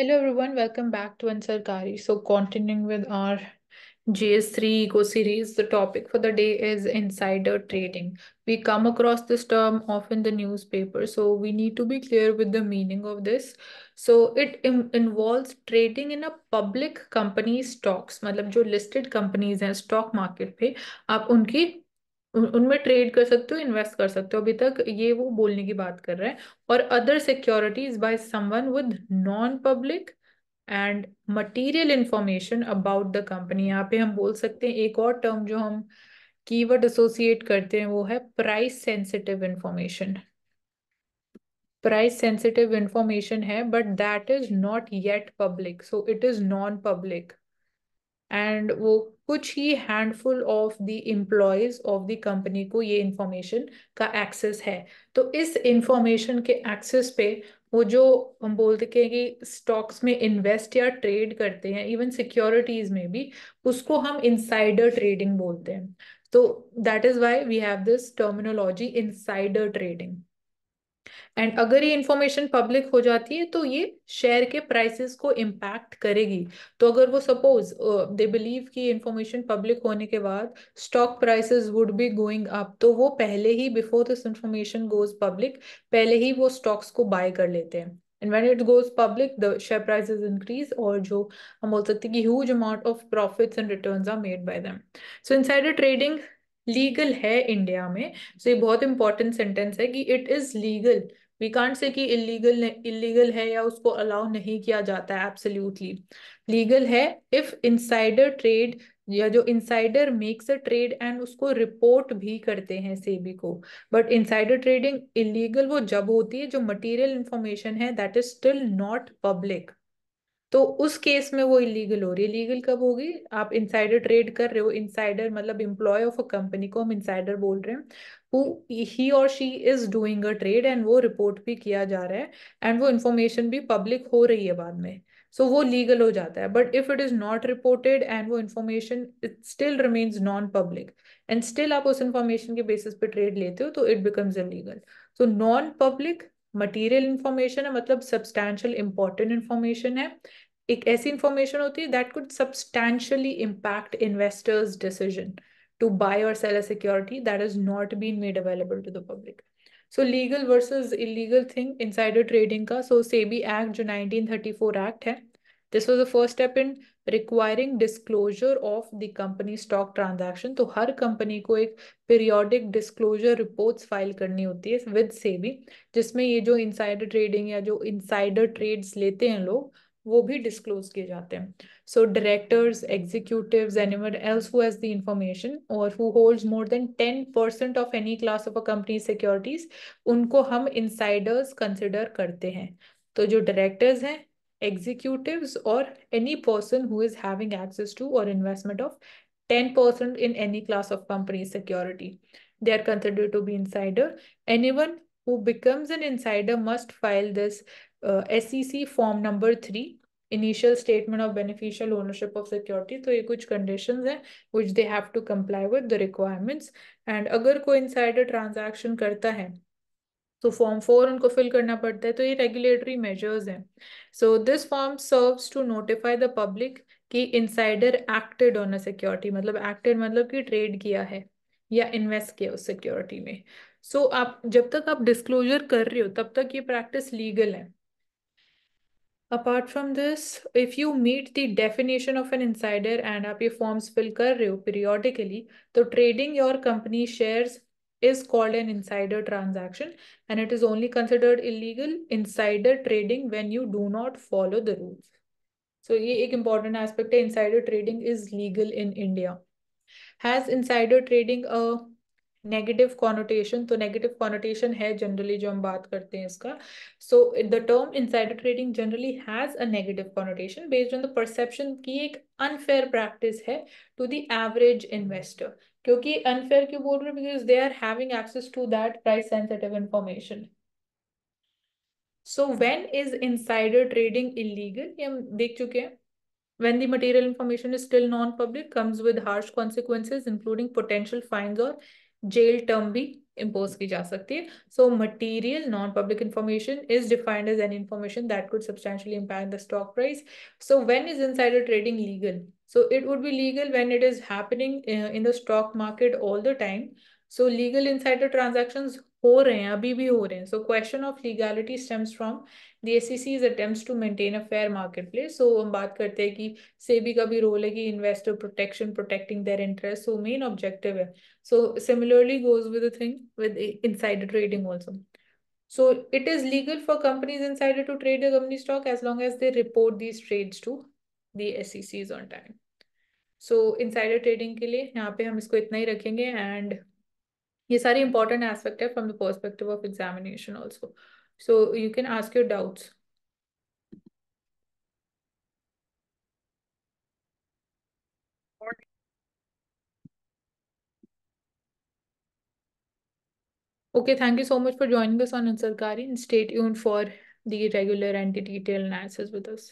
Hello everyone, welcome back to Answer Kari. So continuing with our GS3 eco series, the topic for the day is insider trading. We come across this term often the newspaper, so we need to be clear with the meaning of this. So it involves trading in a public company stocks, मतलब जो listed companies हैं stock market पे आप उनकी उनमें trade कर सकते हो इन्वेस्ट कर सकते हो अभी तक ये वो बोलने की बात कर रहे हैं और other securities by someone with non public and material information about the company यहाँ पे हम बोल सकते हैं एक और टर्म जो हम कीवर्ड एसोसिएट करते हैं वो है price sensitive information price sensitive information है but that is not yet public so it is non public and वो कुछ ही handful of the employees of the company को ये इंफॉर्मेशन का एक्सेस है तो इस इंफॉर्मेशन के एक्सेस पे वो जो हम बोलते हैं कि स्टॉक्स में इन्वेस्ट या ट्रेड करते हैं इवन सिक्योरिटीज में भी उसको हम इनसाइडर ट्रेडिंग बोलते हैं तो that is why we have this terminology insider trading and अगर ये इन्फॉर्मेशन पब्लिक हो जाती है तो ये शेयर के प्राइसेस को इम्पैक्ट करेगी तो अगर वो सपोज दे बिलीव की इन्फॉर्मेशन पब्लिक होने के बाद stock prices would be going up तो वो पहले ही before this information goes public पहले ही वो स्टॉक्स को बाय कर लेते हैं and when it goes public the share prices increase और जो हम बोल सकते हैं कि huge amount of profits and return are made by them so insider trading legal है इंडिया में सो ये बहुत इंपॉर्टेंट सेंटेंस है कि it is legal we can't say कि इलीगल इलीगल है या उसको अलाउ नहीं किया जाता है एब्सोल्युटली लीगल है इफ इनसाइडर ट्रेड या जो insider makes a trade and उसको रिपोर्ट भी करते हैं सेबी को बट इनसाइडर ट्रेडिंग इलीगल वो जब होती है जो मटेरियल इंफॉर्मेशन है that is still not public तो उस केस में वो इलीगल हो रही है लीगल कब होगी आप इनसाइडर ट्रेड कर रहे हो इनसाइडर मतलब इम्प्लॉय ऑफ अ कंपनी को हम इनसाइडर बोल रहे हैं हु ही और she is doing a trade and वो रिपोर्ट भी किया जा रहा है एंड वो इन्फॉर्मेशन भी पब्लिक हो रही है बाद में सो so, वो लीगल हो जाता है but if it is not reported and वो information it still remains non public and still आप उस इन्फॉर्मेशन के बेसिस पे ट्रेड लेते हो तो it becomes legal so non public material information है मतलब सब्सटैंशियल इंपॉर्टेंट इंफॉर्मेशन है एक ऐसी इंफॉर्मेशन होती है that could substantially impact investors decision to buy और sell a security that is not been made available to the public so legal versus illegal thing insider trading का so SEBI act जो nineteen thirty four act है this was the first step in requiring disclosure of the company stock transaction तो हर company को एक periodic disclosure reports file करनी होती है विद सेबी जिसमें ये जो इन साइड ट्रेडिंग या जो इन साइड ट्रेड्स लेते हैं लोग वो भी डिस्क्लोज किए जाते हैं so directors executive anyone else who has the information और who holds more than ten percent of any class of a company securities उनको हम इनसाइडर्स कंसिडर करते हैं तो जो डायरेक्टर्स हैं एग्जीक्यूटिव और any person who is having access to और investment of 10% in any class of company they are consider to be insider anyone who becomes an insider must file this uh, SEC form number three initial statement of beneficial ownership of security तो ये कुछ condition है which they have to comply with the requirements and अगर कोई insider transaction करता है तो form four उनको फिल करना पड़ता है तो ये रेगुलेटरी मेजर्स हैं so this form serves to notify the public कि insider acted on a security मतलब एक्टेड मतलब कि ट्रेड किया है या इन्वेस्ट किया उस सिक्योरिटी में सो so, आप जब तक आप डिस्क्लोजर कर रहे हो तब तक ये प्रैक्टिस लीगल है Apart from this, if you meet the definition of an insider and आप ये forms fill कर रहे periodically, तो trading your company shares is called an insider transaction and it is only considered illegal insider trading when you do not follow the rules. So ये एक important aspect insider trading is legal in India. Has insider trading a negative connotation तो negative connotation है generally जो हम बात करते हैं इसका so the term insider trading generally has a negative connotation based on the perception की एक अनफेयर प्रैक्टिस है टू द एवरेज इन्वेस्टर क्योंकि अनफेयर क्यों बोल रहे because they are having access to that price sensitive information so when is insider trading illegal ये हम देख चुके हैं when the material information is still non public comes with harsh consequences including potential fines or jail term be impose की जा so material non-public information is defined as any information that could substantially impact the stock price so when is insider trading legal so it would be legal when it is happening uh, in the stock market all the time so legal insider transaction हो रहे हैं अभी भी हो रहे हैं so question of legality stems from the S C C's attempt to maintain a fair marketplace so हम बात करते हैं कि सेबी का भी रोल है कि investor protection protecting their interest so main objective है so similarly goes with thing with side trading also so so it is legal for companies company stock as long as they report these trade to the S C C is on time so insider trading के लिए यहाँ पे हम इसको इतना ही रखेंगे and ये सारे इंपॉर्टेंट एस्पेक्ट है from the perspective of examination also so you can ask your doubts Okay, thank you so much for joining us on Ansarkari and stay tuned for the regular entity detail analysis with us.